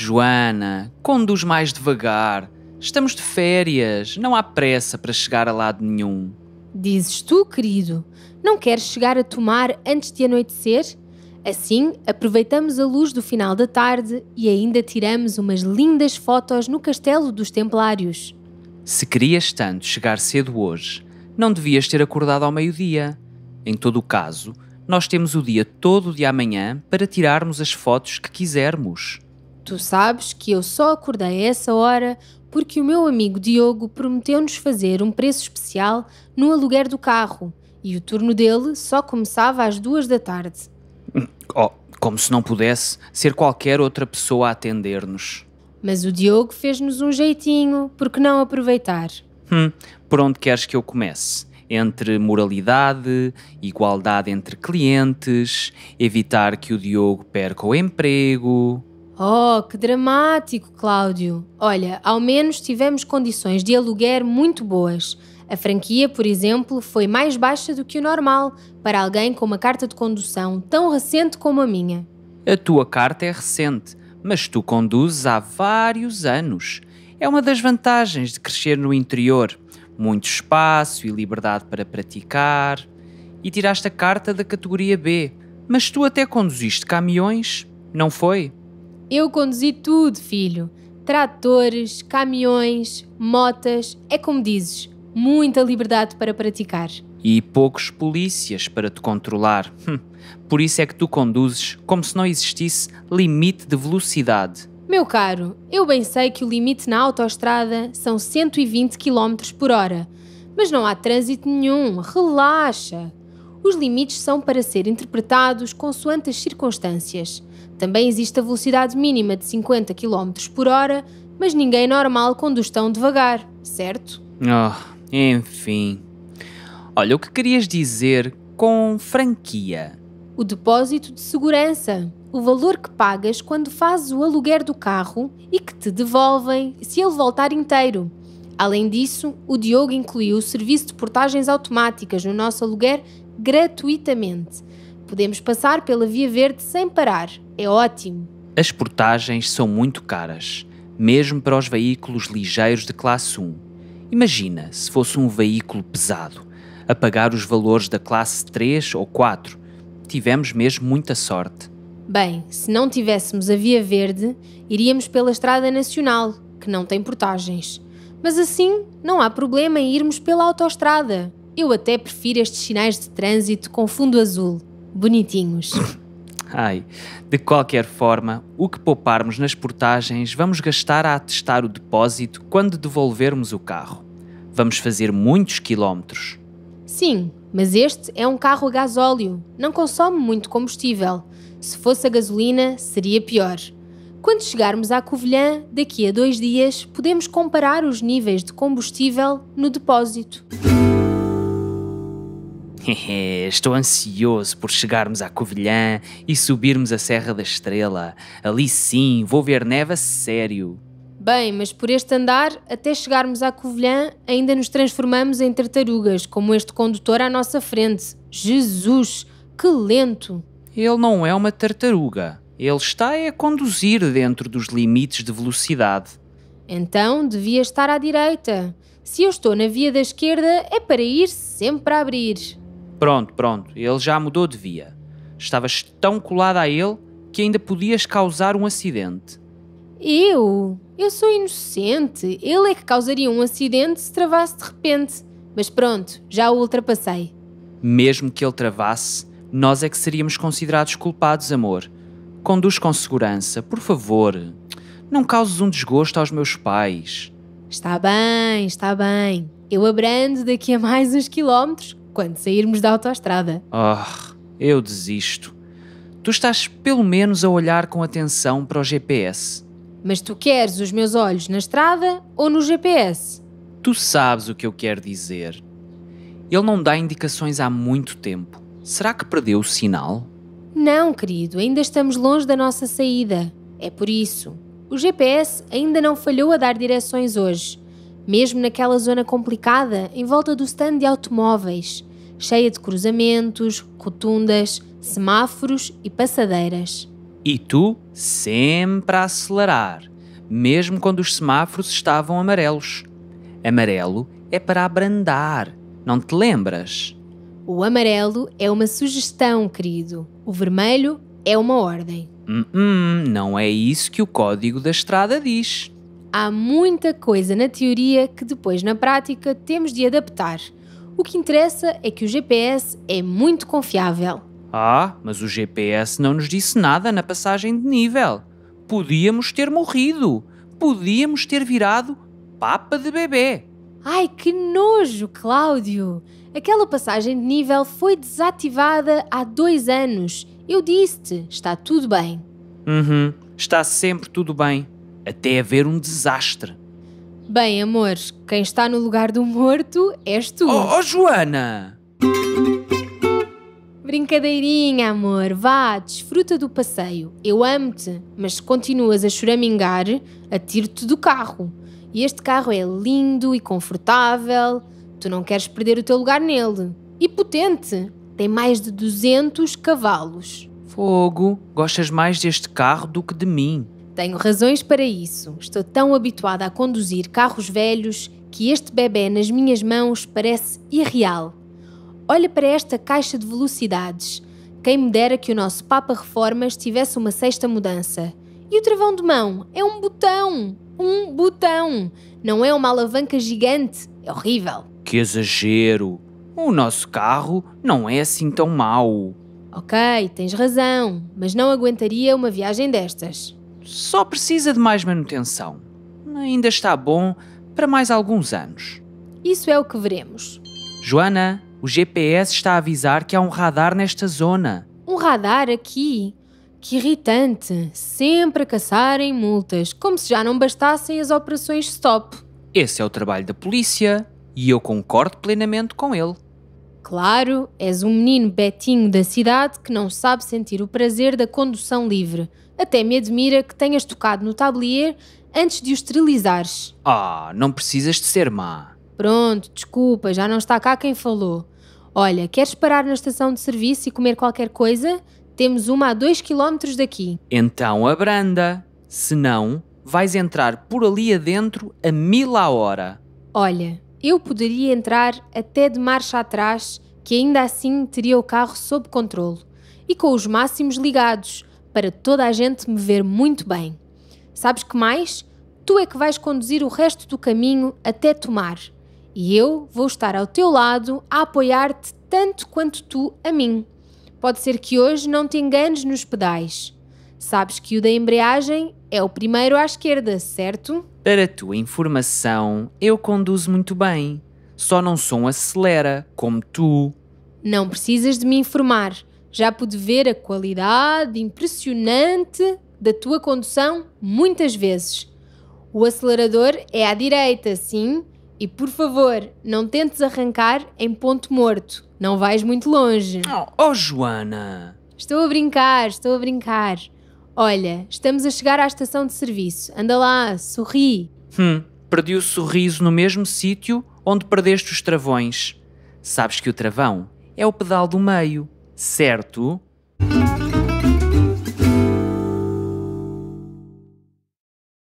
Joana, conduz mais devagar. Estamos de férias, não há pressa para chegar a lado nenhum. Dizes tu, querido, não queres chegar a tomar antes de anoitecer? Assim, aproveitamos a luz do final da tarde e ainda tiramos umas lindas fotos no Castelo dos Templários. Se querias tanto chegar cedo hoje, não devias ter acordado ao meio-dia. Em todo o caso, nós temos o dia todo de amanhã para tirarmos as fotos que quisermos. Tu sabes que eu só acordei a essa hora porque o meu amigo Diogo prometeu-nos fazer um preço especial no aluguer do carro e o turno dele só começava às duas da tarde. Hum, oh, como se não pudesse ser qualquer outra pessoa a atender-nos. Mas o Diogo fez-nos um jeitinho, porque não aproveitar? Hum, por onde queres que eu comece? Entre moralidade, igualdade entre clientes, evitar que o Diogo perca o emprego. Oh, que dramático, Cláudio! Olha, ao menos tivemos condições de aluguer muito boas. A franquia, por exemplo, foi mais baixa do que o normal para alguém com uma carta de condução tão recente como a minha. A tua carta é recente, mas tu conduzes há vários anos. É uma das vantagens de crescer no interior: muito espaço e liberdade para praticar. E tiraste a carta da categoria B, mas tu até conduziste caminhões, não foi? Eu conduzi tudo, filho. Tratores, caminhões, motas, é como dizes, muita liberdade para praticar. E poucos polícias para te controlar. Hum, por isso é que tu conduzes como se não existisse limite de velocidade. Meu caro, eu bem sei que o limite na autoestrada são 120 km por hora, mas não há trânsito nenhum. Relaxa os limites são para ser interpretados consoante as circunstâncias. Também existe a velocidade mínima de 50 km por hora, mas ninguém normal conduz tão devagar, certo? Oh, enfim. Olha, o que querias dizer com franquia? O depósito de segurança, o valor que pagas quando fazes o aluguer do carro e que te devolvem se ele voltar inteiro. Além disso, o Diogo incluiu o serviço de portagens automáticas no nosso aluguer gratuitamente. Podemos passar pela Via Verde sem parar. É ótimo. As portagens são muito caras, mesmo para os veículos ligeiros de classe 1. Imagina se fosse um veículo pesado, a pagar os valores da classe 3 ou 4. Tivemos mesmo muita sorte. Bem, se não tivéssemos a Via Verde, iríamos pela Estrada Nacional, que não tem portagens. Mas assim, não há problema em irmos pela autoestrada. Eu até prefiro estes sinais de trânsito com fundo azul. Bonitinhos. Ai, de qualquer forma, o que pouparmos nas portagens vamos gastar a atestar o depósito quando devolvermos o carro. Vamos fazer muitos quilómetros. Sim, mas este é um carro a gasóleo, não consome muito combustível. Se fosse a gasolina, seria pior. Quando chegarmos à Covilhã, daqui a dois dias, podemos comparar os níveis de combustível no depósito. Estou ansioso por chegarmos à Covilhã e subirmos a Serra da Estrela. Ali sim, vou ver neve a sério. Bem, mas por este andar, até chegarmos à Covilhã, ainda nos transformamos em tartarugas, como este condutor à nossa frente. Jesus, que lento! Ele não é uma tartaruga. Ele está a conduzir dentro dos limites de velocidade. Então devia estar à direita. Se eu estou na via da esquerda, é para ir sempre a abrir. Pronto, pronto, ele já mudou de via. Estavas tão colada a ele que ainda podias causar um acidente. Eu? Eu sou inocente. Ele é que causaria um acidente se travasse de repente. Mas pronto, já o ultrapassei. Mesmo que ele travasse, nós é que seríamos considerados culpados, amor. Conduz com segurança, por favor. Não causes um desgosto aos meus pais. Está bem, está bem. Eu abrando daqui a mais uns quilómetros quando sairmos da autoestrada. oh, eu desisto. Tu estás pelo menos a olhar com atenção para o GPS. Mas tu queres os meus olhos na estrada ou no GPS? Tu sabes o que eu quero dizer. Ele não dá indicações há muito tempo. Será que perdeu o sinal? Não, querido, ainda estamos longe da nossa saída. É por isso. O GPS ainda não falhou a dar direções hoje, mesmo naquela zona complicada em volta do stand de automóveis cheia de cruzamentos, rotundas, semáforos e passadeiras. E tu sempre a acelerar, mesmo quando os semáforos estavam amarelos. Amarelo é para abrandar, não te lembras? O amarelo é uma sugestão, querido. O vermelho é uma ordem. Hum, hum, não é isso que o código da estrada diz. Há muita coisa na teoria que depois na prática temos de adaptar. O que interessa é que o GPS é muito confiável. Ah, mas o GPS não nos disse nada na passagem de nível. Podíamos ter morrido. Podíamos ter virado papa de bebê. Ai, que nojo, Cláudio! Aquela passagem de nível foi desativada há dois anos. Eu disse-te, está tudo bem. Uhum, está sempre tudo bem. Até haver um desastre. Bem, amor, quem está no lugar do morto és tu. Oh, oh Joana! Brincadeirinha, amor, vá, desfruta do passeio. Eu amo-te, mas se continuas a choramingar, atiro-te do carro. E este carro é lindo e confortável, tu não queres perder o teu lugar nele. E potente, tem mais de 200 cavalos. Fogo, gostas mais deste carro do que de mim. Tenho razões para isso. Estou tão habituada a conduzir carros velhos que este bebê nas minhas mãos parece irreal. Olha para esta caixa de velocidades. Quem me dera que o nosso Papa Reformas tivesse uma sexta mudança. E o travão de mão? É um botão! Um botão! Não é uma alavanca gigante. É horrível. Que exagero! O nosso carro não é assim tão mau. Ok, tens razão, mas não aguentaria uma viagem destas. Só precisa de mais manutenção. Ainda está bom para mais alguns anos. Isso é o que veremos. Joana, o GPS está a avisar que há um radar nesta zona. Um radar aqui? Que irritante! Sempre a caçarem multas, como se já não bastassem as operações stop. Esse é o trabalho da polícia e eu concordo plenamente com ele. Claro, és um menino betinho da cidade que não sabe sentir o prazer da condução livre. Até me admira que tenhas tocado no tablier antes de o esterilizares. Ah, não precisas de ser má. Pronto, desculpa, já não está cá quem falou. Olha, queres parar na estação de serviço e comer qualquer coisa? Temos uma a dois quilómetros daqui. Então abranda. Se não, vais entrar por ali adentro a mil a hora. Olha, eu poderia entrar até de marcha atrás, que ainda assim teria o carro sob controle e com os máximos ligados, para toda a gente me ver muito bem. Sabes que mais? Tu é que vais conduzir o resto do caminho até tomar. E eu vou estar ao teu lado a apoiar-te tanto quanto tu a mim. Pode ser que hoje não te enganes nos pedais. Sabes que o da embreagem é o primeiro à esquerda, certo? Para tua informação, eu conduzo muito bem. Só não sou um acelera, como tu. Não precisas de me informar. Já pude ver a qualidade impressionante da tua condução muitas vezes. O acelerador é à direita, sim, e por favor, não tentes arrancar em ponto morto. Não vais muito longe. Oh, oh, Joana! Estou a brincar, estou a brincar. Olha, estamos a chegar à estação de serviço. Anda lá, sorri. Hum, perdi o sorriso no mesmo sítio onde perdeste os travões. Sabes que o travão é o pedal do meio certo